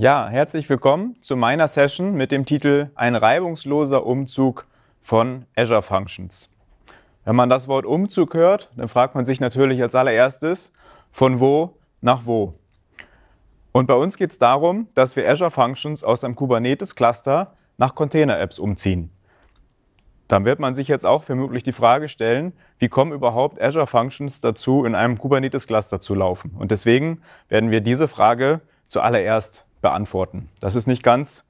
Ja, herzlich willkommen zu meiner Session mit dem Titel Ein reibungsloser Umzug von Azure Functions. Wenn man das Wort Umzug hört, dann fragt man sich natürlich als allererstes, von wo nach wo. Und bei uns geht es darum, dass wir Azure Functions aus einem Kubernetes-Cluster nach Container-Apps umziehen. Dann wird man sich jetzt auch vermutlich die Frage stellen, wie kommen überhaupt Azure Functions dazu, in einem Kubernetes-Cluster zu laufen? Und deswegen werden wir diese Frage zuallererst beantworten. Das ist nicht ganz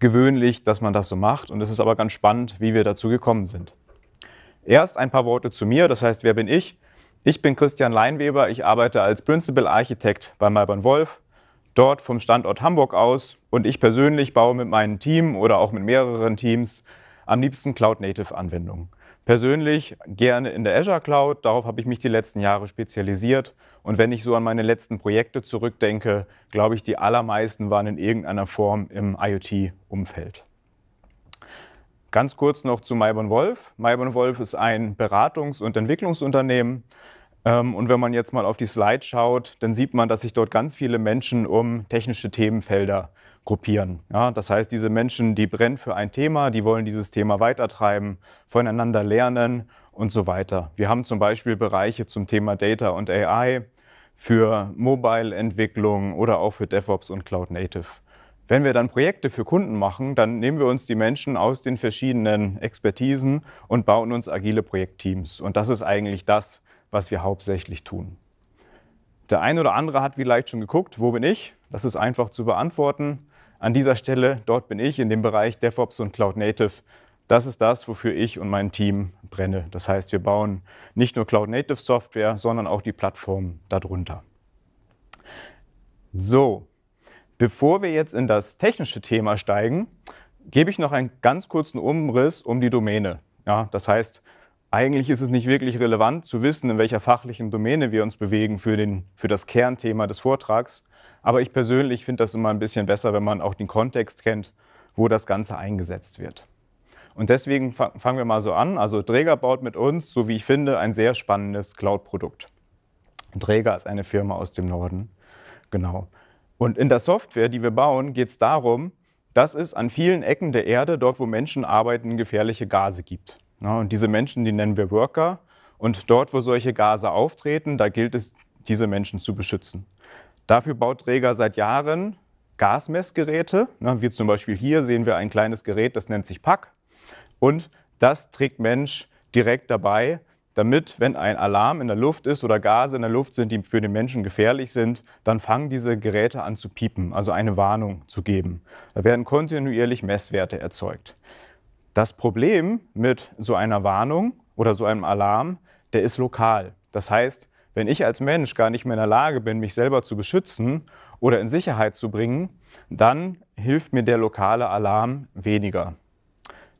gewöhnlich, dass man das so macht und es ist aber ganz spannend, wie wir dazu gekommen sind. Erst ein paar Worte zu mir, das heißt, wer bin ich? Ich bin Christian Leinweber, ich arbeite als Principal Architect bei Malbern Wolf, dort vom Standort Hamburg aus und ich persönlich baue mit meinem Team oder auch mit mehreren Teams am liebsten Cloud-Native-Anwendungen. Persönlich gerne in der Azure Cloud, darauf habe ich mich die letzten Jahre spezialisiert. Und wenn ich so an meine letzten Projekte zurückdenke, glaube ich, die allermeisten waren in irgendeiner Form im IoT-Umfeld. Ganz kurz noch zu Mayborn Wolf. Mayborn Wolf ist ein Beratungs- und Entwicklungsunternehmen. Ähm, und wenn man jetzt mal auf die Slide schaut, dann sieht man, dass sich dort ganz viele Menschen um technische Themenfelder gruppieren. Ja, das heißt, diese Menschen, die brennen für ein Thema, die wollen dieses Thema weitertreiben, voneinander lernen und so weiter. Wir haben zum Beispiel Bereiche zum Thema Data und AI für Mobile-Entwicklung oder auch für DevOps und Cloud Native. Wenn wir dann Projekte für Kunden machen, dann nehmen wir uns die Menschen aus den verschiedenen Expertisen und bauen uns agile Projektteams. Und das ist eigentlich das, was wir hauptsächlich tun. Der eine oder andere hat vielleicht schon geguckt, wo bin ich? Das ist einfach zu beantworten. An dieser Stelle, dort bin ich in dem Bereich DevOps und Cloud Native. Das ist das, wofür ich und mein Team brenne. Das heißt, wir bauen nicht nur Cloud Native Software, sondern auch die Plattform darunter. So, bevor wir jetzt in das technische Thema steigen, gebe ich noch einen ganz kurzen Umriss um die Domäne. Ja, das heißt, eigentlich ist es nicht wirklich relevant zu wissen, in welcher fachlichen Domäne wir uns bewegen für, den, für das Kernthema des Vortrags. Aber ich persönlich finde das immer ein bisschen besser, wenn man auch den Kontext kennt, wo das Ganze eingesetzt wird. Und deswegen fangen wir mal so an. Also Dräger baut mit uns, so wie ich finde, ein sehr spannendes Cloud-Produkt. Dräger ist eine Firma aus dem Norden. Genau. Und in der Software, die wir bauen, geht es darum, dass es an vielen Ecken der Erde, dort wo Menschen arbeiten, gefährliche Gase gibt. und diese Menschen, die nennen wir Worker. Und dort, wo solche Gase auftreten, da gilt es, diese Menschen zu beschützen. Dafür baut Träger seit Jahren Gasmessgeräte. Wie zum Beispiel hier sehen wir ein kleines Gerät, das nennt sich PAC. Und das trägt Mensch direkt dabei, damit, wenn ein Alarm in der Luft ist oder Gase in der Luft sind, die für den Menschen gefährlich sind, dann fangen diese Geräte an zu piepen, also eine Warnung zu geben. Da werden kontinuierlich Messwerte erzeugt. Das Problem mit so einer Warnung oder so einem Alarm, der ist lokal. Das heißt, wenn ich als Mensch gar nicht mehr in der Lage bin, mich selber zu beschützen oder in Sicherheit zu bringen, dann hilft mir der lokale Alarm weniger.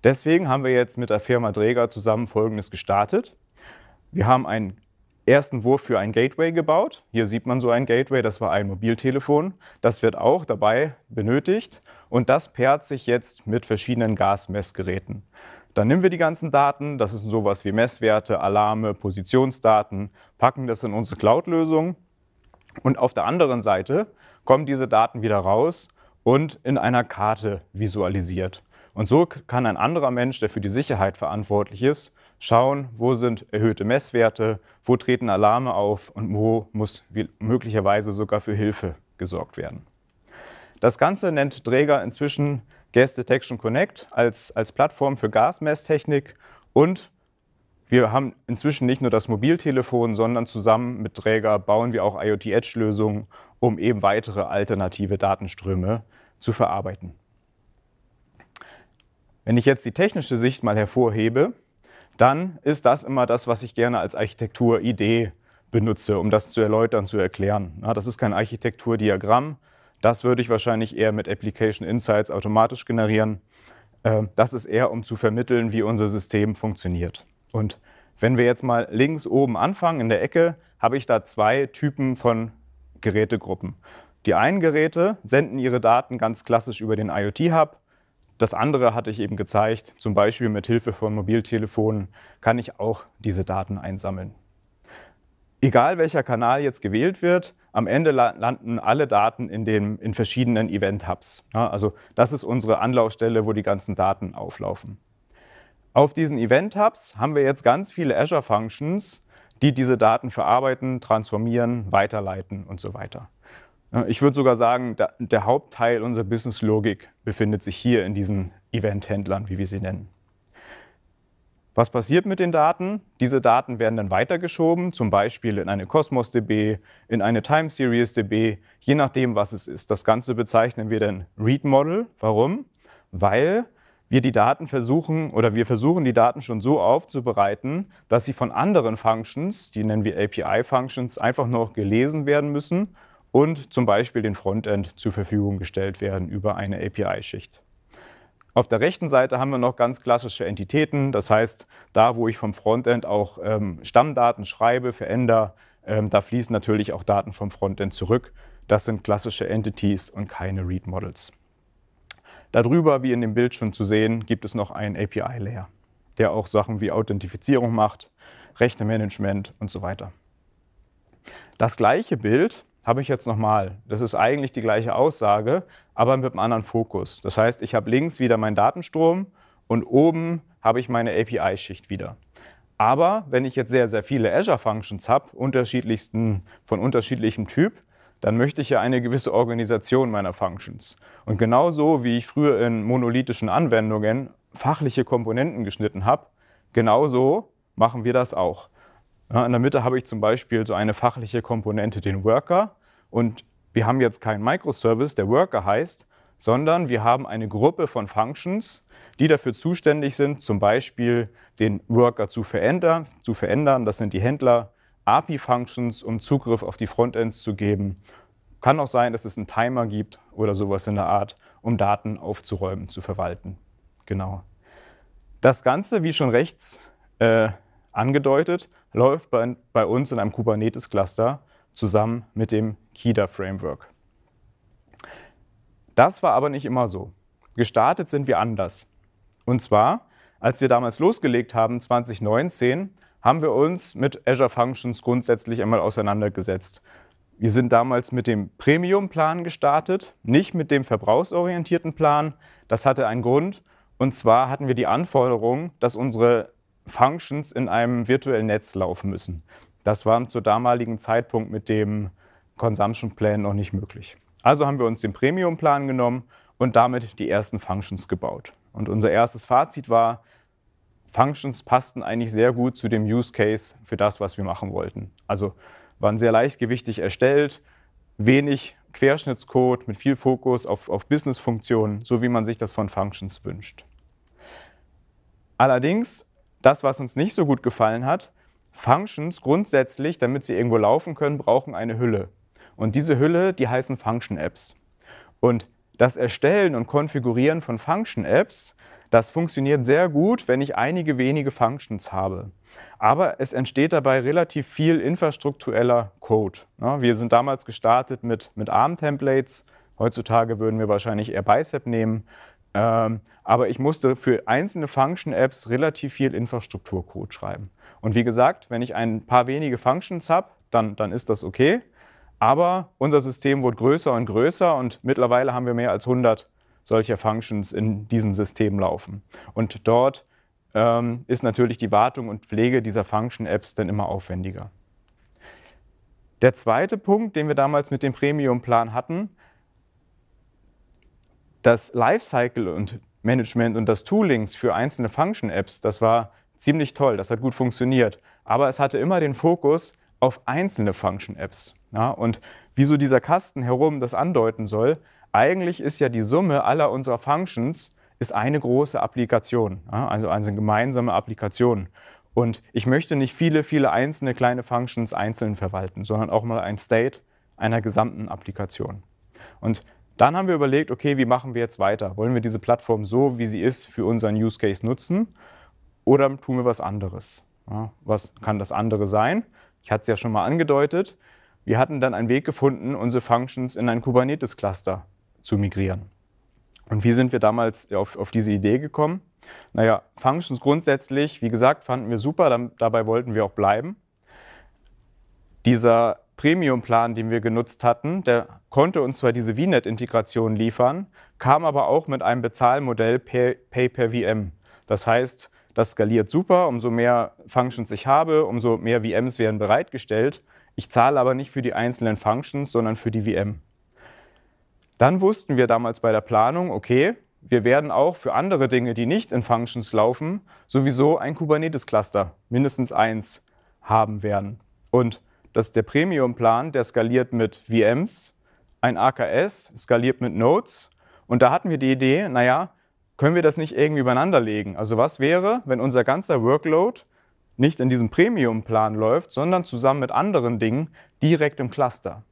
Deswegen haben wir jetzt mit der Firma Dräger zusammen Folgendes gestartet. Wir haben einen ersten Wurf für ein Gateway gebaut. Hier sieht man so ein Gateway, das war ein Mobiltelefon. Das wird auch dabei benötigt und das paart sich jetzt mit verschiedenen Gasmessgeräten. Dann nehmen wir die ganzen Daten, das ist sowas wie Messwerte, Alarme, Positionsdaten, packen das in unsere Cloud-Lösung und auf der anderen Seite kommen diese Daten wieder raus und in einer Karte visualisiert. Und so kann ein anderer Mensch, der für die Sicherheit verantwortlich ist, schauen, wo sind erhöhte Messwerte, wo treten Alarme auf und wo muss möglicherweise sogar für Hilfe gesorgt werden. Das Ganze nennt Dräger inzwischen Gas Detection Connect als, als Plattform für Gasmesstechnik und wir haben inzwischen nicht nur das Mobiltelefon, sondern zusammen mit Träger bauen wir auch IoT-Edge-Lösungen, um eben weitere alternative Datenströme zu verarbeiten. Wenn ich jetzt die technische Sicht mal hervorhebe, dann ist das immer das, was ich gerne als Architekturidee benutze, um das zu erläutern, zu erklären. das ist kein Architekturdiagramm, das würde ich wahrscheinlich eher mit Application Insights automatisch generieren. Ähm, das ist eher, um zu vermitteln, wie unser System funktioniert. Und wenn wir jetzt mal links oben anfangen in der Ecke, habe ich da zwei Typen von Gerätegruppen. Die einen Geräte senden ihre Daten ganz klassisch über den IoT-Hub. Das andere hatte ich eben gezeigt, zum Beispiel mit Hilfe von Mobiltelefonen kann ich auch diese Daten einsammeln. Egal welcher Kanal jetzt gewählt wird, am Ende landen alle Daten in, dem, in verschiedenen Event-Hubs. Ja, also das ist unsere Anlaufstelle, wo die ganzen Daten auflaufen. Auf diesen Event-Hubs haben wir jetzt ganz viele Azure-Functions, die diese Daten verarbeiten, transformieren, weiterleiten und so weiter. Ich würde sogar sagen, der Hauptteil unserer Business-Logik befindet sich hier in diesen Event-Händlern, wie wir sie nennen. Was passiert mit den Daten? Diese Daten werden dann weitergeschoben, zum Beispiel in eine Cosmos DB, in eine Time Series DB, je nachdem, was es ist. Das Ganze bezeichnen wir dann Read Model. Warum? Weil wir die Daten versuchen oder wir versuchen die Daten schon so aufzubereiten, dass sie von anderen Functions, die nennen wir API-Functions, einfach noch gelesen werden müssen und zum Beispiel den Frontend zur Verfügung gestellt werden über eine API-Schicht. Auf der rechten Seite haben wir noch ganz klassische Entitäten. Das heißt, da, wo ich vom Frontend auch ähm, Stammdaten schreibe, verändere, ähm, da fließen natürlich auch Daten vom Frontend zurück. Das sind klassische Entities und keine Read Models. Darüber, wie in dem Bild schon zu sehen, gibt es noch einen API-Layer, der auch Sachen wie Authentifizierung macht, Rechtemanagement und so weiter. Das gleiche Bild habe ich jetzt nochmal. Das ist eigentlich die gleiche Aussage, aber mit einem anderen Fokus. Das heißt, ich habe links wieder meinen Datenstrom und oben habe ich meine API-Schicht wieder. Aber wenn ich jetzt sehr, sehr viele Azure-Functions habe, unterschiedlichsten, von unterschiedlichem Typ, dann möchte ich ja eine gewisse Organisation meiner Functions. Und genauso wie ich früher in monolithischen Anwendungen fachliche Komponenten geschnitten habe, genauso machen wir das auch in der Mitte habe ich zum Beispiel so eine fachliche Komponente, den Worker. Und wir haben jetzt keinen Microservice, der Worker heißt, sondern wir haben eine Gruppe von Functions, die dafür zuständig sind, zum Beispiel den Worker zu verändern. Zu verändern. Das sind die Händler API-Functions, um Zugriff auf die Frontends zu geben. Kann auch sein, dass es einen Timer gibt oder sowas in der Art, um Daten aufzuräumen, zu verwalten. Genau. Das Ganze, wie schon rechts äh, angedeutet, läuft bei, bei uns in einem Kubernetes-Cluster zusammen mit dem KIDA-Framework. Das war aber nicht immer so. Gestartet sind wir anders. Und zwar, als wir damals losgelegt haben, 2019, haben wir uns mit Azure Functions grundsätzlich einmal auseinandergesetzt. Wir sind damals mit dem Premium-Plan gestartet, nicht mit dem verbrauchsorientierten Plan. Das hatte einen Grund. Und zwar hatten wir die Anforderung, dass unsere Functions in einem virtuellen Netz laufen müssen. Das war zu damaligen Zeitpunkt mit dem Consumption Plan noch nicht möglich. Also haben wir uns den Premium Plan genommen und damit die ersten Functions gebaut. Und unser erstes Fazit war, Functions passten eigentlich sehr gut zu dem Use Case für das, was wir machen wollten. Also waren sehr leichtgewichtig erstellt, wenig Querschnittscode mit viel Fokus auf, auf Business-Funktionen, so wie man sich das von Functions wünscht. Allerdings das, was uns nicht so gut gefallen hat, Functions grundsätzlich, damit sie irgendwo laufen können, brauchen eine Hülle. Und diese Hülle, die heißen Function-Apps. Und das Erstellen und Konfigurieren von Function-Apps, das funktioniert sehr gut, wenn ich einige wenige Functions habe. Aber es entsteht dabei relativ viel infrastruktureller Code. Wir sind damals gestartet mit, mit ARM-Templates. Heutzutage würden wir wahrscheinlich eher Bicep nehmen. Ähm, aber ich musste für einzelne Function-Apps relativ viel Infrastrukturcode schreiben. Und wie gesagt, wenn ich ein paar wenige Functions habe, dann, dann ist das okay. Aber unser System wurde größer und größer und mittlerweile haben wir mehr als 100 solcher Functions in diesem System laufen. Und dort ähm, ist natürlich die Wartung und Pflege dieser Function-Apps dann immer aufwendiger. Der zweite Punkt, den wir damals mit dem Premium-Plan hatten, das Lifecycle und Management und das Toolings für einzelne Function-Apps, das war ziemlich toll, das hat gut funktioniert. Aber es hatte immer den Fokus auf einzelne Function-Apps. Ja, und wieso dieser Kasten herum das andeuten soll, eigentlich ist ja die Summe aller unserer Functions ist eine große Applikation, ja, also eine gemeinsame Applikation. Und ich möchte nicht viele, viele einzelne kleine Functions einzeln verwalten, sondern auch mal ein State einer gesamten Applikation. Und dann haben wir überlegt, okay, wie machen wir jetzt weiter? Wollen wir diese Plattform so, wie sie ist, für unseren Use Case nutzen oder tun wir was anderes? Ja, was kann das andere sein? Ich hatte es ja schon mal angedeutet. Wir hatten dann einen Weg gefunden, unsere Functions in ein Kubernetes-Cluster zu migrieren. Und wie sind wir damals auf, auf diese Idee gekommen? Naja, Functions grundsätzlich, wie gesagt, fanden wir super, dann, dabei wollten wir auch bleiben. Dieser Premium-Plan, den wir genutzt hatten, der konnte uns zwar diese VNet-Integration liefern, kam aber auch mit einem Bezahlmodell Pay per VM. Das heißt, das skaliert super, umso mehr Functions ich habe, umso mehr VMs werden bereitgestellt. Ich zahle aber nicht für die einzelnen Functions, sondern für die VM. Dann wussten wir damals bei der Planung, okay, wir werden auch für andere Dinge, die nicht in Functions laufen, sowieso ein Kubernetes-Cluster, mindestens eins, haben werden. Und dass der Premium-Plan, der skaliert mit VMs, ein AKS skaliert mit Nodes. Und da hatten wir die Idee, naja, können wir das nicht irgendwie übereinander legen? Also was wäre, wenn unser ganzer Workload nicht in diesem Premium-Plan läuft, sondern zusammen mit anderen Dingen direkt im Cluster?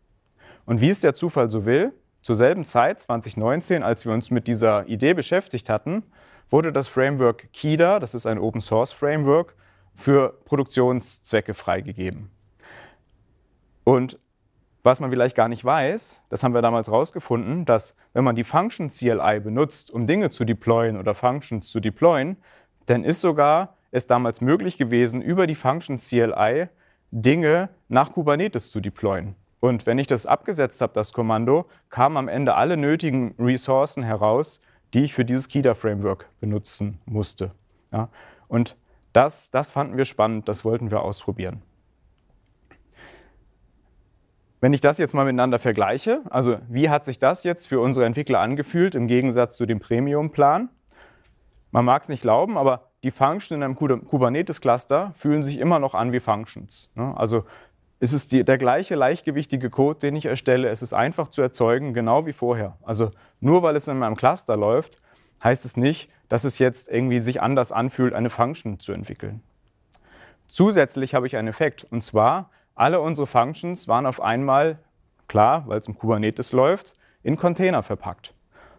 Und wie es der Zufall so will, zur selben Zeit, 2019, als wir uns mit dieser Idee beschäftigt hatten, wurde das Framework KIDA, das ist ein Open-Source-Framework, für Produktionszwecke freigegeben. Und was man vielleicht gar nicht weiß, das haben wir damals rausgefunden, dass wenn man die Function CLI benutzt, um Dinge zu deployen oder Functions zu deployen, dann ist sogar es damals möglich gewesen, über die Function CLI Dinge nach Kubernetes zu deployen. Und wenn ich das abgesetzt habe, das Kommando, kamen am Ende alle nötigen Ressourcen heraus, die ich für dieses KIDA-Framework benutzen musste. Ja? Und das, das fanden wir spannend, das wollten wir ausprobieren. Wenn ich das jetzt mal miteinander vergleiche, also wie hat sich das jetzt für unsere Entwickler angefühlt im Gegensatz zu dem Premium-Plan? Man mag es nicht glauben, aber die Functions in einem Kubernetes-Cluster fühlen sich immer noch an wie Functions. Ne? Also es ist die, der gleiche leichtgewichtige Code, den ich erstelle. Es ist einfach zu erzeugen, genau wie vorher. Also nur weil es in meinem Cluster läuft, heißt es nicht, dass es jetzt irgendwie sich anders anfühlt, eine Function zu entwickeln. Zusätzlich habe ich einen Effekt, und zwar, alle unsere Functions waren auf einmal, klar, weil es im Kubernetes läuft, in Container verpackt.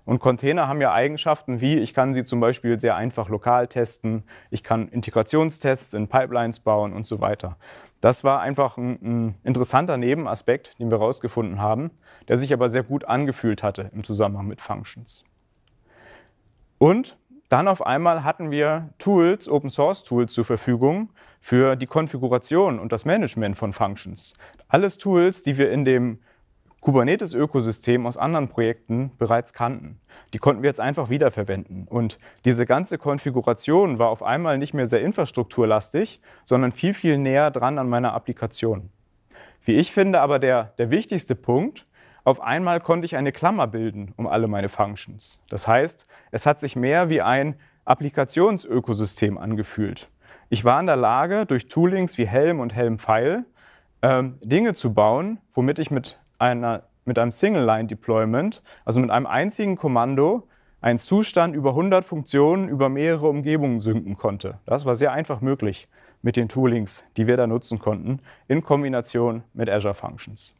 Und Container haben ja Eigenschaften wie, ich kann sie zum Beispiel sehr einfach lokal testen, ich kann Integrationstests in Pipelines bauen und so weiter. Das war einfach ein, ein interessanter Nebenaspekt, den wir herausgefunden haben, der sich aber sehr gut angefühlt hatte im Zusammenhang mit Functions. Und dann auf einmal hatten wir Tools, Open Source Tools zur Verfügung für die Konfiguration und das Management von Functions. Alles Tools, die wir in dem Kubernetes-Ökosystem aus anderen Projekten bereits kannten. Die konnten wir jetzt einfach wiederverwenden. Und diese ganze Konfiguration war auf einmal nicht mehr sehr infrastrukturlastig, sondern viel, viel näher dran an meiner Applikation. Wie ich finde, aber der, der wichtigste Punkt auf einmal konnte ich eine Klammer bilden um alle meine Functions. Das heißt, es hat sich mehr wie ein Applikationsökosystem angefühlt. Ich war in der Lage, durch Toolings wie Helm und Helm File ähm, Dinge zu bauen, womit ich mit, einer, mit einem Single-Line-Deployment, also mit einem einzigen Kommando, einen Zustand über 100 Funktionen über mehrere Umgebungen synken konnte. Das war sehr einfach möglich mit den Toolings, die wir da nutzen konnten, in Kombination mit Azure Functions.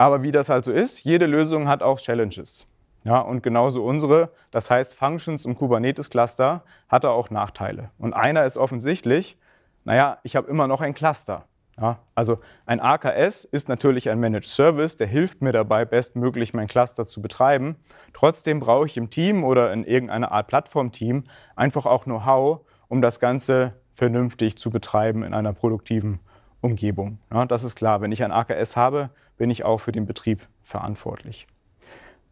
Aber wie das halt so ist, jede Lösung hat auch Challenges. Ja, und genauso unsere, das heißt Functions im Kubernetes-Cluster, hat da auch Nachteile. Und einer ist offensichtlich, naja, ich habe immer noch ein Cluster. Ja, also ein AKS ist natürlich ein Managed Service, der hilft mir dabei, bestmöglich mein Cluster zu betreiben. Trotzdem brauche ich im Team oder in irgendeiner Art Plattform-Team einfach auch Know-how, um das Ganze vernünftig zu betreiben in einer produktiven Umgebung. Ja, das ist klar. Wenn ich ein AKS habe, bin ich auch für den Betrieb verantwortlich.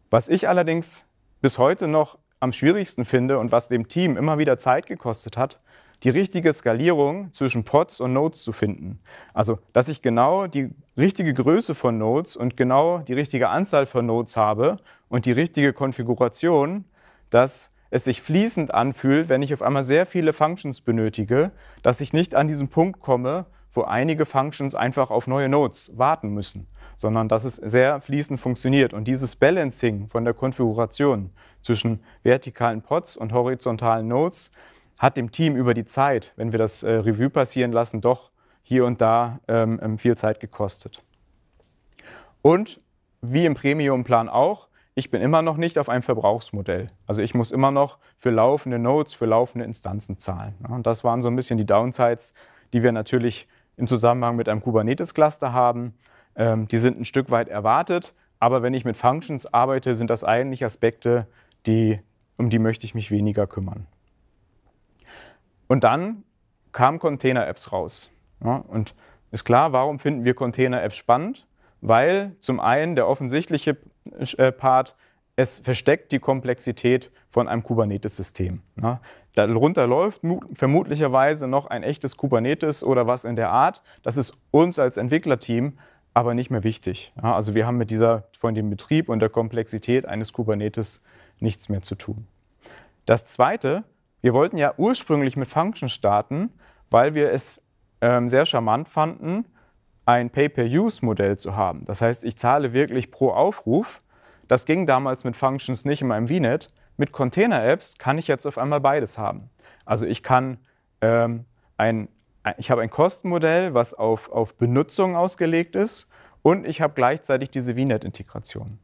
Was ich allerdings bis heute noch am schwierigsten finde und was dem Team immer wieder Zeit gekostet hat, die richtige Skalierung zwischen Pods und Nodes zu finden. Also, dass ich genau die richtige Größe von Nodes und genau die richtige Anzahl von Nodes habe und die richtige Konfiguration, dass es sich fließend anfühlt, wenn ich auf einmal sehr viele Functions benötige, dass ich nicht an diesen Punkt komme, wo einige Functions einfach auf neue Nodes warten müssen, sondern dass es sehr fließend funktioniert. Und dieses Balancing von der Konfiguration zwischen vertikalen Pods und horizontalen Nodes hat dem Team über die Zeit, wenn wir das äh, Revue passieren lassen, doch hier und da ähm, ähm viel Zeit gekostet. Und wie im Premium-Plan auch, ich bin immer noch nicht auf einem Verbrauchsmodell. Also ich muss immer noch für laufende Nodes, für laufende Instanzen zahlen. Und das waren so ein bisschen die Downsides, die wir natürlich im Zusammenhang mit einem Kubernetes-Cluster haben. Ähm, die sind ein Stück weit erwartet, aber wenn ich mit Functions arbeite, sind das eigentlich Aspekte, die, um die möchte ich mich weniger kümmern. Und dann kamen Container-Apps raus. Ja, und ist klar, warum finden wir Container-Apps spannend? Weil zum einen der offensichtliche äh, Part, es versteckt die Komplexität von einem Kubernetes-System. Ja, Darunter läuft vermutlicherweise noch ein echtes Kubernetes oder was in der Art. Das ist uns als Entwicklerteam aber nicht mehr wichtig. Ja, also wir haben mit dieser, von dem Betrieb und der Komplexität eines Kubernetes nichts mehr zu tun. Das Zweite, wir wollten ja ursprünglich mit Function starten, weil wir es ähm, sehr charmant fanden, ein Pay-per-Use-Modell zu haben. Das heißt, ich zahle wirklich pro Aufruf. Das ging damals mit Functions nicht in meinem VNet. Mit Container-Apps kann ich jetzt auf einmal beides haben. Also ich kann ähm, ein, ich habe ein Kostenmodell, was auf, auf Benutzung ausgelegt ist und ich habe gleichzeitig diese VNet-Integration.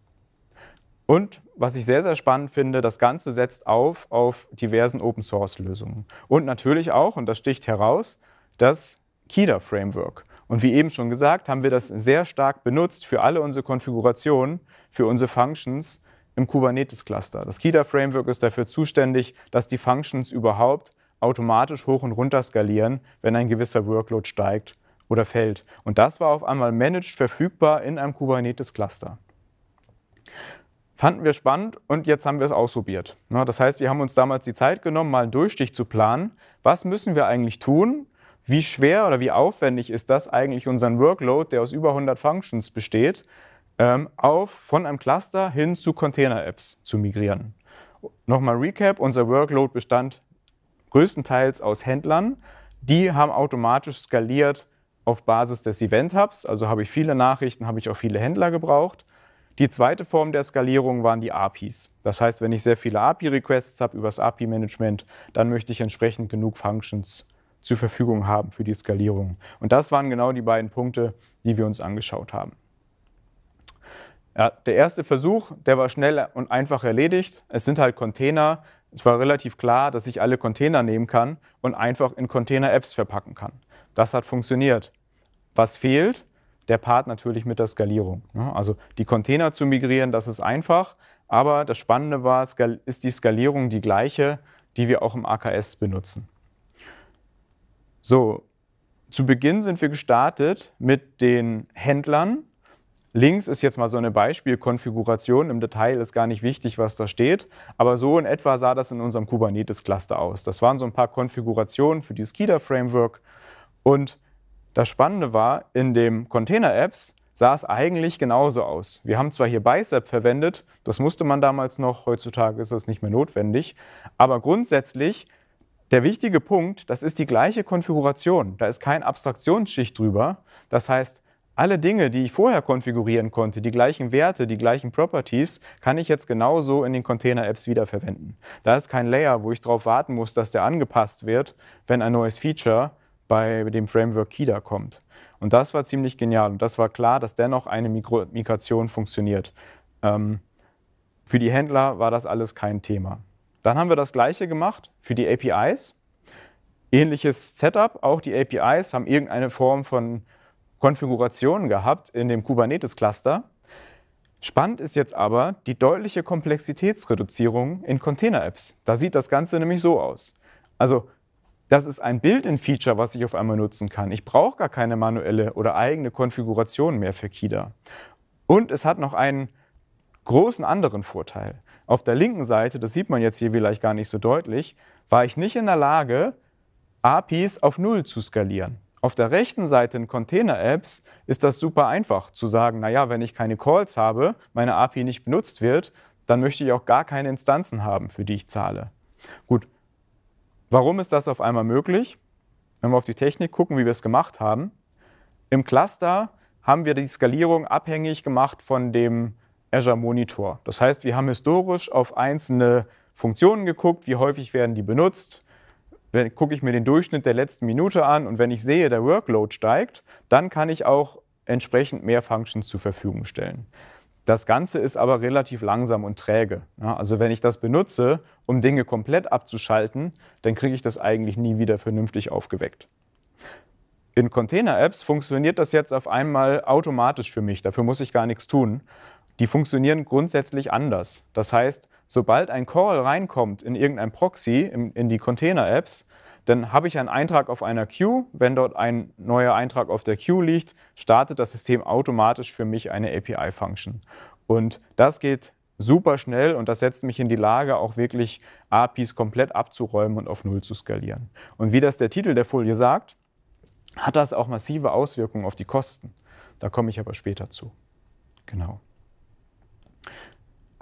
Und was ich sehr, sehr spannend finde, das Ganze setzt auf auf diversen Open-Source-Lösungen. Und natürlich auch, und das sticht heraus, das KIDA-Framework. Und wie eben schon gesagt, haben wir das sehr stark benutzt für alle unsere Konfigurationen, für unsere Functions, im Kubernetes-Cluster. Das KIDA-Framework ist dafür zuständig, dass die Functions überhaupt automatisch hoch und runter skalieren, wenn ein gewisser Workload steigt oder fällt. Und das war auf einmal managed verfügbar in einem Kubernetes-Cluster. Fanden wir spannend und jetzt haben wir es ausprobiert. Das heißt, wir haben uns damals die Zeit genommen, mal einen Durchstich zu planen. Was müssen wir eigentlich tun? Wie schwer oder wie aufwendig ist das eigentlich, unseren Workload, der aus über 100 Functions besteht, ähm, auf von einem Cluster hin zu Container-Apps zu migrieren. Nochmal Recap, unser Workload bestand größtenteils aus Händlern. Die haben automatisch skaliert auf Basis des Event-Hubs, also habe ich viele Nachrichten, habe ich auch viele Händler gebraucht. Die zweite Form der Skalierung waren die APIs. Das heißt, wenn ich sehr viele API-Requests habe über das API-Management, dann möchte ich entsprechend genug Functions zur Verfügung haben für die Skalierung. Und das waren genau die beiden Punkte, die wir uns angeschaut haben. Ja, der erste Versuch, der war schnell und einfach erledigt. Es sind halt Container. Es war relativ klar, dass ich alle Container nehmen kann und einfach in Container-Apps verpacken kann. Das hat funktioniert. Was fehlt? Der Part natürlich mit der Skalierung. Ne? Also die Container zu migrieren, das ist einfach. Aber das Spannende war, ist die Skalierung die gleiche, die wir auch im AKS benutzen. So, zu Beginn sind wir gestartet mit den Händlern, Links ist jetzt mal so eine Beispielkonfiguration. Im Detail ist gar nicht wichtig, was da steht. Aber so in etwa sah das in unserem Kubernetes-Cluster aus. Das waren so ein paar Konfigurationen für dieses KIDA-Framework. Und das Spannende war, in dem Container-Apps sah es eigentlich genauso aus. Wir haben zwar hier Bicep verwendet, das musste man damals noch, heutzutage ist das nicht mehr notwendig, aber grundsätzlich der wichtige Punkt, das ist die gleiche Konfiguration. Da ist keine Abstraktionsschicht drüber. Das heißt, alle Dinge, die ich vorher konfigurieren konnte, die gleichen Werte, die gleichen Properties, kann ich jetzt genauso in den Container-Apps wiederverwenden. Da ist kein Layer, wo ich darauf warten muss, dass der angepasst wird, wenn ein neues Feature bei dem Framework KIDA kommt. Und das war ziemlich genial und das war klar, dass dennoch eine Mikro Migration funktioniert. Ähm, für die Händler war das alles kein Thema. Dann haben wir das gleiche gemacht für die APIs. Ähnliches Setup, auch die APIs haben irgendeine Form von Konfigurationen gehabt in dem Kubernetes-Cluster. Spannend ist jetzt aber die deutliche Komplexitätsreduzierung in Container-Apps. Da sieht das Ganze nämlich so aus. Also das ist ein Built-in-Feature, was ich auf einmal nutzen kann. Ich brauche gar keine manuelle oder eigene Konfiguration mehr für KIDA. Und es hat noch einen großen anderen Vorteil. Auf der linken Seite, das sieht man jetzt hier vielleicht gar nicht so deutlich, war ich nicht in der Lage, APIs auf Null zu skalieren. Auf der rechten Seite in Container-Apps ist das super einfach zu sagen, naja, wenn ich keine Calls habe, meine API nicht benutzt wird, dann möchte ich auch gar keine Instanzen haben, für die ich zahle. Gut, warum ist das auf einmal möglich? Wenn wir auf die Technik gucken, wie wir es gemacht haben. Im Cluster haben wir die Skalierung abhängig gemacht von dem Azure Monitor. Das heißt, wir haben historisch auf einzelne Funktionen geguckt, wie häufig werden die benutzt, gucke ich mir den Durchschnitt der letzten Minute an und wenn ich sehe, der Workload steigt, dann kann ich auch entsprechend mehr Functions zur Verfügung stellen. Das Ganze ist aber relativ langsam und träge. Also wenn ich das benutze, um Dinge komplett abzuschalten, dann kriege ich das eigentlich nie wieder vernünftig aufgeweckt. In Container-Apps funktioniert das jetzt auf einmal automatisch für mich. Dafür muss ich gar nichts tun. Die funktionieren grundsätzlich anders. Das heißt, sobald ein Call reinkommt in irgendein Proxy, in, in die Container-Apps, dann habe ich einen Eintrag auf einer Queue. Wenn dort ein neuer Eintrag auf der Queue liegt, startet das System automatisch für mich eine API-Function. Und das geht super schnell und das setzt mich in die Lage, auch wirklich APIs komplett abzuräumen und auf Null zu skalieren. Und wie das der Titel der Folie sagt, hat das auch massive Auswirkungen auf die Kosten. Da komme ich aber später zu. Genau.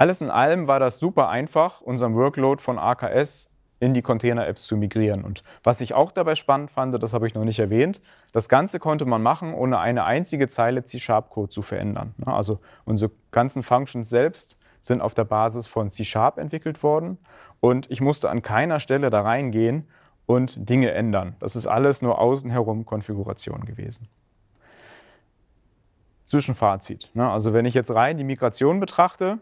Alles in allem war das super einfach, unseren Workload von AKS in die Container-Apps zu migrieren. Und was ich auch dabei spannend fand, das habe ich noch nicht erwähnt, das Ganze konnte man machen, ohne eine einzige Zeile C-Sharp-Code zu verändern. Also unsere ganzen Functions selbst sind auf der Basis von C-Sharp entwickelt worden und ich musste an keiner Stelle da reingehen und Dinge ändern. Das ist alles nur außenherum Konfiguration gewesen. Zwischenfazit. Ne? Also wenn ich jetzt rein die Migration betrachte,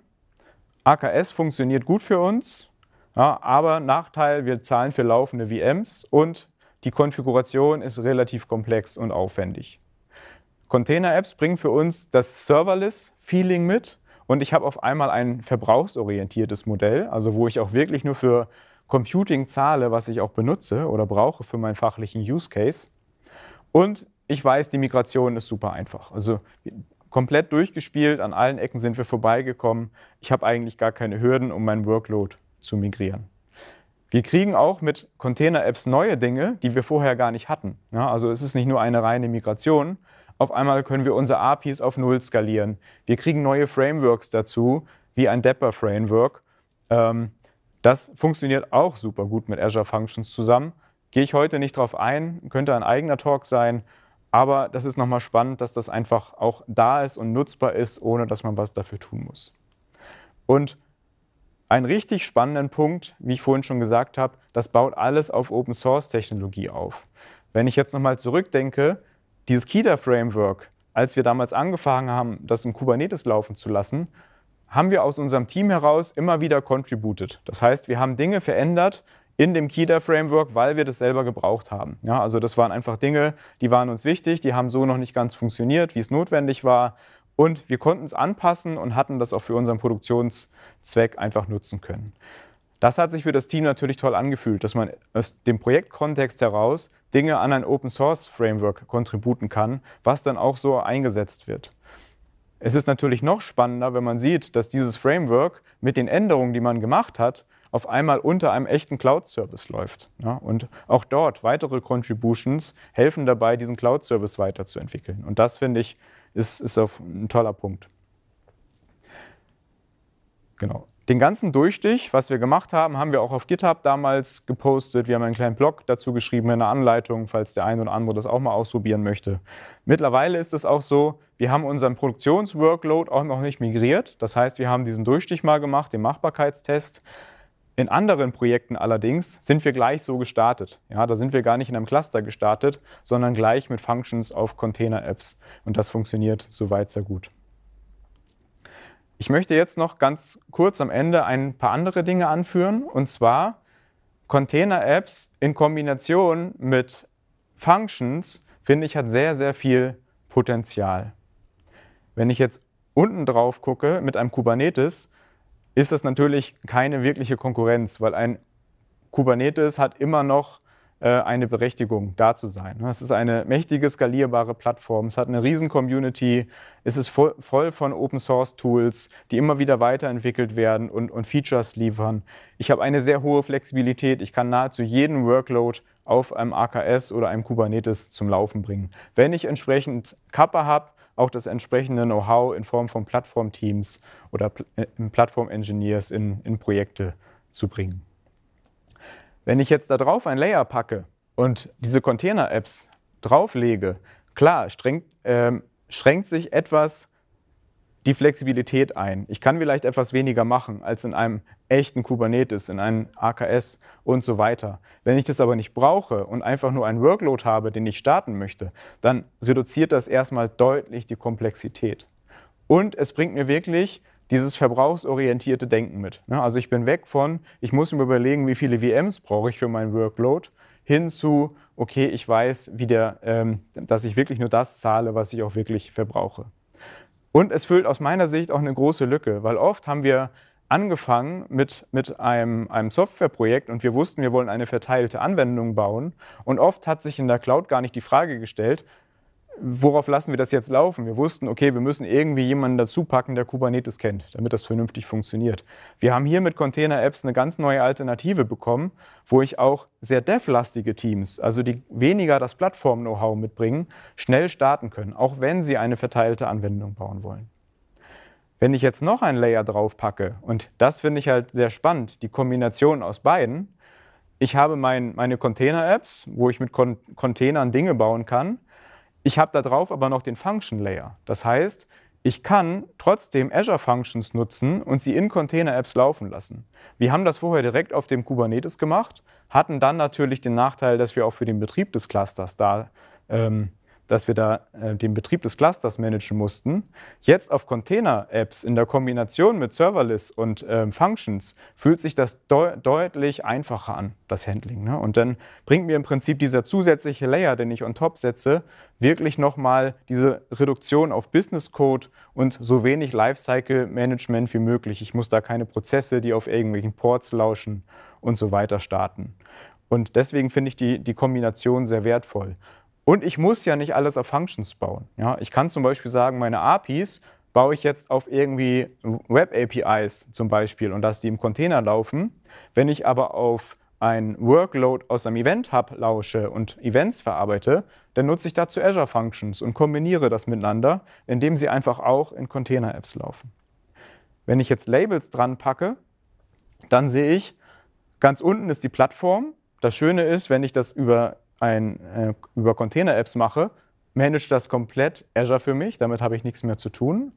AKS funktioniert gut für uns, ja, aber Nachteil, wir zahlen für laufende VMs und die Konfiguration ist relativ komplex und aufwendig. Container-Apps bringen für uns das Serverless-Feeling mit und ich habe auf einmal ein verbrauchsorientiertes Modell, also wo ich auch wirklich nur für Computing zahle, was ich auch benutze oder brauche für meinen fachlichen Use Case. Und ich weiß, die Migration ist super einfach. Also komplett durchgespielt, an allen Ecken sind wir vorbeigekommen. Ich habe eigentlich gar keine Hürden, um meinen Workload zu migrieren. Wir kriegen auch mit Container-Apps neue Dinge, die wir vorher gar nicht hatten. Ja, also es ist nicht nur eine reine Migration. Auf einmal können wir unsere APIs auf Null skalieren. Wir kriegen neue Frameworks dazu, wie ein Dapper-Framework. Ähm, das funktioniert auch super gut mit Azure Functions zusammen. Gehe ich heute nicht drauf ein, könnte ein eigener Talk sein. Aber das ist nochmal spannend, dass das einfach auch da ist und nutzbar ist, ohne dass man was dafür tun muss. Und einen richtig spannenden Punkt, wie ich vorhin schon gesagt habe, das baut alles auf Open Source Technologie auf. Wenn ich jetzt nochmal zurückdenke, dieses KIDA Framework, als wir damals angefangen haben, das in Kubernetes laufen zu lassen, haben wir aus unserem Team heraus immer wieder contributed. Das heißt, wir haben Dinge verändert, in dem KIDA-Framework, weil wir das selber gebraucht haben. Ja, also das waren einfach Dinge, die waren uns wichtig, die haben so noch nicht ganz funktioniert, wie es notwendig war. Und wir konnten es anpassen und hatten das auch für unseren Produktionszweck einfach nutzen können. Das hat sich für das Team natürlich toll angefühlt, dass man aus dem Projektkontext heraus Dinge an ein Open Source Framework kontributen kann, was dann auch so eingesetzt wird. Es ist natürlich noch spannender, wenn man sieht, dass dieses Framework mit den Änderungen, die man gemacht hat, auf einmal unter einem echten Cloud-Service läuft. Ja, und auch dort weitere Contributions helfen dabei, diesen Cloud-Service weiterzuentwickeln. Und das, finde ich, ist, ist ein toller Punkt. Genau. Den ganzen Durchstich, was wir gemacht haben, haben wir auch auf GitHub damals gepostet. Wir haben einen kleinen Blog dazu geschrieben, eine Anleitung, falls der eine oder andere das auch mal ausprobieren möchte. Mittlerweile ist es auch so, wir haben unseren Produktionsworkload auch noch nicht migriert. Das heißt, wir haben diesen Durchstich mal gemacht, den Machbarkeitstest, in anderen Projekten allerdings sind wir gleich so gestartet. Ja, da sind wir gar nicht in einem Cluster gestartet, sondern gleich mit Functions auf Container-Apps. Und das funktioniert soweit sehr gut. Ich möchte jetzt noch ganz kurz am Ende ein paar andere Dinge anführen, und zwar Container-Apps in Kombination mit Functions, finde ich, hat sehr, sehr viel Potenzial. Wenn ich jetzt unten drauf gucke mit einem Kubernetes, ist das natürlich keine wirkliche Konkurrenz, weil ein Kubernetes hat immer noch äh, eine Berechtigung, da zu sein. Es ist eine mächtige, skalierbare Plattform. Es hat eine riesen Community. Es ist voll, voll von Open-Source-Tools, die immer wieder weiterentwickelt werden und, und Features liefern. Ich habe eine sehr hohe Flexibilität. Ich kann nahezu jeden Workload auf einem AKS oder einem Kubernetes zum Laufen bringen. Wenn ich entsprechend Kappa habe, auch das entsprechende Know-how in Form von Plattformteams oder äh, Plattform-Engineers in, in Projekte zu bringen. Wenn ich jetzt da drauf ein Layer packe und diese Container-Apps drauflege, klar, strengt, äh, schränkt sich etwas die Flexibilität ein. Ich kann vielleicht etwas weniger machen als in einem echten Kubernetes, in einen AKS und so weiter. Wenn ich das aber nicht brauche und einfach nur einen Workload habe, den ich starten möchte, dann reduziert das erstmal deutlich die Komplexität. Und es bringt mir wirklich dieses verbrauchsorientierte Denken mit. Ne? Also ich bin weg von, ich muss mir überlegen, wie viele VMs brauche ich für meinen Workload, hin zu, okay, ich weiß, wie der, ähm, dass ich wirklich nur das zahle, was ich auch wirklich verbrauche. Und es füllt aus meiner Sicht auch eine große Lücke, weil oft haben wir angefangen mit, mit einem, einem Softwareprojekt und wir wussten, wir wollen eine verteilte Anwendung bauen. Und oft hat sich in der Cloud gar nicht die Frage gestellt, worauf lassen wir das jetzt laufen? Wir wussten, okay, wir müssen irgendwie jemanden dazu packen, der Kubernetes kennt, damit das vernünftig funktioniert. Wir haben hier mit Container-Apps eine ganz neue Alternative bekommen, wo ich auch sehr dev-lastige Teams, also die weniger das Plattform-Know-how mitbringen, schnell starten können, auch wenn sie eine verteilte Anwendung bauen wollen. Wenn ich jetzt noch ein Layer drauf packe, und das finde ich halt sehr spannend, die Kombination aus beiden, ich habe mein, meine Container-Apps, wo ich mit Con Containern Dinge bauen kann. Ich habe da drauf aber noch den Function Layer. Das heißt, ich kann trotzdem Azure Functions nutzen und sie in Container-Apps laufen lassen. Wir haben das vorher direkt auf dem Kubernetes gemacht, hatten dann natürlich den Nachteil, dass wir auch für den Betrieb des Clusters da ähm, dass wir da äh, den Betrieb des Clusters managen mussten, jetzt auf Container-Apps in der Kombination mit Serverless und ähm, Functions fühlt sich das de deutlich einfacher an, das Handling. Ne? Und dann bringt mir im Prinzip dieser zusätzliche Layer, den ich on top setze, wirklich nochmal diese Reduktion auf Business Code und so wenig Lifecycle-Management wie möglich. Ich muss da keine Prozesse, die auf irgendwelchen Ports lauschen und so weiter starten. Und deswegen finde ich die, die Kombination sehr wertvoll. Und ich muss ja nicht alles auf Functions bauen. Ja? Ich kann zum Beispiel sagen, meine APIs baue ich jetzt auf irgendwie Web-APIs zum Beispiel und dass die im Container laufen. Wenn ich aber auf ein Workload aus einem Event Hub lausche und Events verarbeite, dann nutze ich dazu Azure Functions und kombiniere das miteinander, indem sie einfach auch in Container-Apps laufen. Wenn ich jetzt Labels dran packe, dann sehe ich, ganz unten ist die Plattform. Das Schöne ist, wenn ich das über ein, äh, über Container-Apps mache, manage das komplett Azure für mich, damit habe ich nichts mehr zu tun.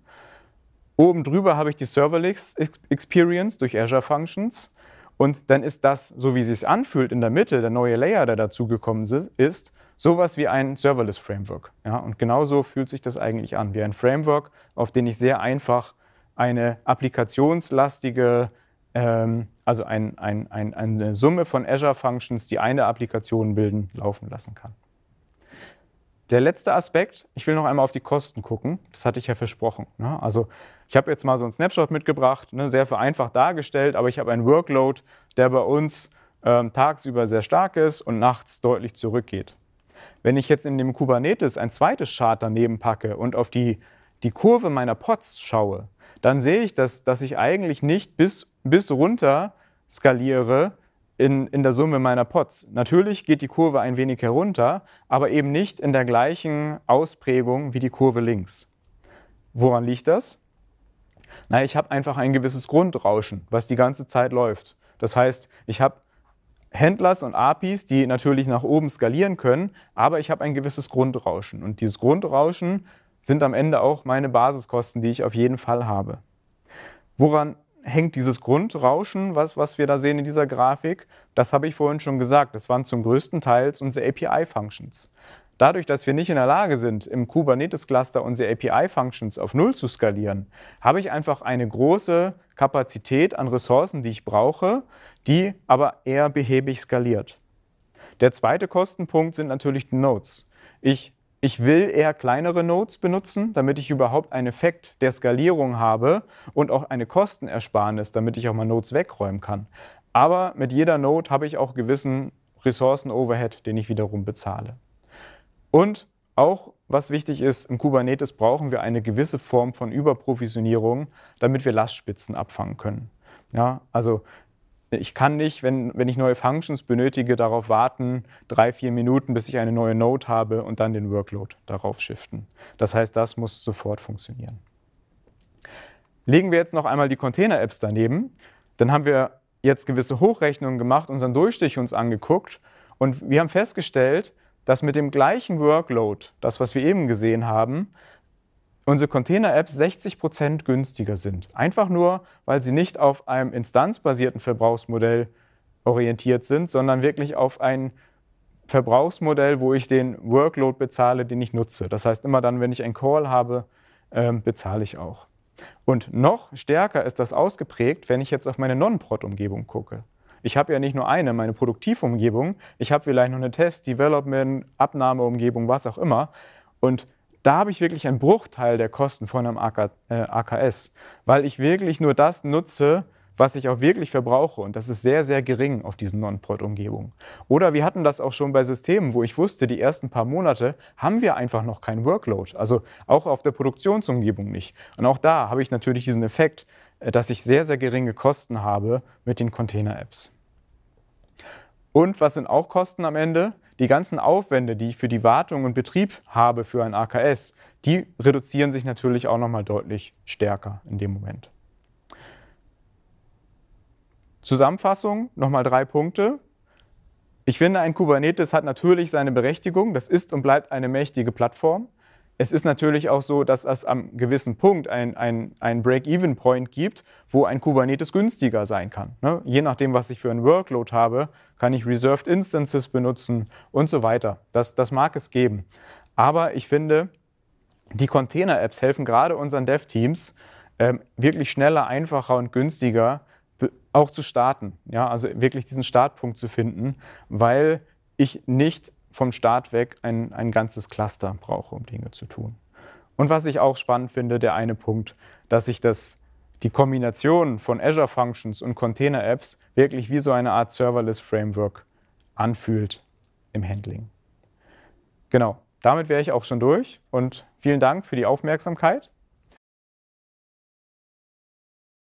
Oben drüber habe ich die Serverless Experience durch Azure Functions. Und dann ist das, so wie es sich anfühlt, in der Mitte, der neue Layer, der dazugekommen ist, sowas wie ein Serverless Framework. Ja, und genauso fühlt sich das eigentlich an, wie ein Framework, auf den ich sehr einfach eine applikationslastige ähm, also ein, ein, ein, eine Summe von Azure Functions, die eine Applikation bilden, laufen lassen kann. Der letzte Aspekt, ich will noch einmal auf die Kosten gucken. Das hatte ich ja versprochen. Ne? Also ich habe jetzt mal so einen Snapshot mitgebracht, ne? sehr vereinfacht dargestellt, aber ich habe einen Workload, der bei uns ähm, tagsüber sehr stark ist und nachts deutlich zurückgeht. Wenn ich jetzt in dem Kubernetes ein zweites Chart daneben packe und auf die, die Kurve meiner Pots schaue, dann sehe ich, dass, dass ich eigentlich nicht bis, bis runter skaliere in, in der Summe meiner Pots. Natürlich geht die Kurve ein wenig herunter, aber eben nicht in der gleichen Ausprägung wie die Kurve links. Woran liegt das? Na, ich habe einfach ein gewisses Grundrauschen, was die ganze Zeit läuft. Das heißt, ich habe Händlers und APIs, die natürlich nach oben skalieren können, aber ich habe ein gewisses Grundrauschen. Und dieses Grundrauschen sind am Ende auch meine Basiskosten, die ich auf jeden Fall habe. Woran hängt dieses Grundrauschen, was, was wir da sehen in dieser Grafik? Das habe ich vorhin schon gesagt. Das waren zum größten Teil unsere API-Functions. Dadurch, dass wir nicht in der Lage sind, im Kubernetes-Cluster unsere API-Functions auf Null zu skalieren, habe ich einfach eine große Kapazität an Ressourcen, die ich brauche, die aber eher behäbig skaliert. Der zweite Kostenpunkt sind natürlich die Nodes. Ich ich will eher kleinere Nodes benutzen, damit ich überhaupt einen Effekt der Skalierung habe und auch eine Kostenersparnis, damit ich auch mal Nodes wegräumen kann. Aber mit jeder Node habe ich auch gewissen Ressourcen-Overhead, den ich wiederum bezahle. Und auch, was wichtig ist, in Kubernetes brauchen wir eine gewisse Form von Überprovisionierung, damit wir Lastspitzen abfangen können. Ja, also ich kann nicht, wenn, wenn ich neue Functions benötige, darauf warten, drei, vier Minuten, bis ich eine neue Node habe und dann den Workload darauf shiften. Das heißt, das muss sofort funktionieren. Legen wir jetzt noch einmal die Container-Apps daneben, dann haben wir jetzt gewisse Hochrechnungen gemacht, unseren Durchstich uns angeguckt und wir haben festgestellt, dass mit dem gleichen Workload, das was wir eben gesehen haben, unsere Container-Apps 60% Prozent günstiger sind. Einfach nur, weil sie nicht auf einem instanzbasierten Verbrauchsmodell orientiert sind, sondern wirklich auf ein Verbrauchsmodell, wo ich den Workload bezahle, den ich nutze. Das heißt, immer dann, wenn ich einen Call habe, ähm, bezahle ich auch. Und noch stärker ist das ausgeprägt, wenn ich jetzt auf meine Non-Prod-Umgebung gucke. Ich habe ja nicht nur eine, meine Produktivumgebung, ich habe vielleicht noch eine Test-, Development-, Abnahmeumgebung, was auch immer. Und da habe ich wirklich einen Bruchteil der Kosten von einem AK, äh, AKS, weil ich wirklich nur das nutze, was ich auch wirklich verbrauche. Und das ist sehr, sehr gering auf diesen Non-Prod-Umgebungen. Oder wir hatten das auch schon bei Systemen, wo ich wusste, die ersten paar Monate haben wir einfach noch keinen Workload. Also auch auf der Produktionsumgebung nicht. Und auch da habe ich natürlich diesen Effekt, äh, dass ich sehr, sehr geringe Kosten habe mit den Container-Apps. Und was sind auch Kosten am Ende? Die ganzen Aufwände, die ich für die Wartung und Betrieb habe für ein AKS, die reduzieren sich natürlich auch nochmal deutlich stärker in dem Moment. Zusammenfassung, nochmal drei Punkte. Ich finde, ein Kubernetes hat natürlich seine Berechtigung. Das ist und bleibt eine mächtige Plattform. Es ist natürlich auch so, dass es am gewissen Punkt einen ein, ein, Break-Even-Point gibt, wo ein Kubernetes günstiger sein kann. Ne? Je nachdem, was ich für einen Workload habe, kann ich Reserved Instances benutzen und so weiter. Das, das mag es geben. Aber ich finde, die Container-Apps helfen gerade unseren Dev-Teams, ähm, wirklich schneller, einfacher und günstiger auch zu starten. Ja? Also wirklich diesen Startpunkt zu finden, weil ich nicht vom Start weg ein, ein ganzes Cluster brauche, um Dinge zu tun. Und was ich auch spannend finde, der eine Punkt, dass ich das die Kombination von Azure Functions und Container Apps wirklich wie so eine Art Serverless Framework anfühlt im Handling. Genau, damit wäre ich auch schon durch und vielen Dank für die Aufmerksamkeit.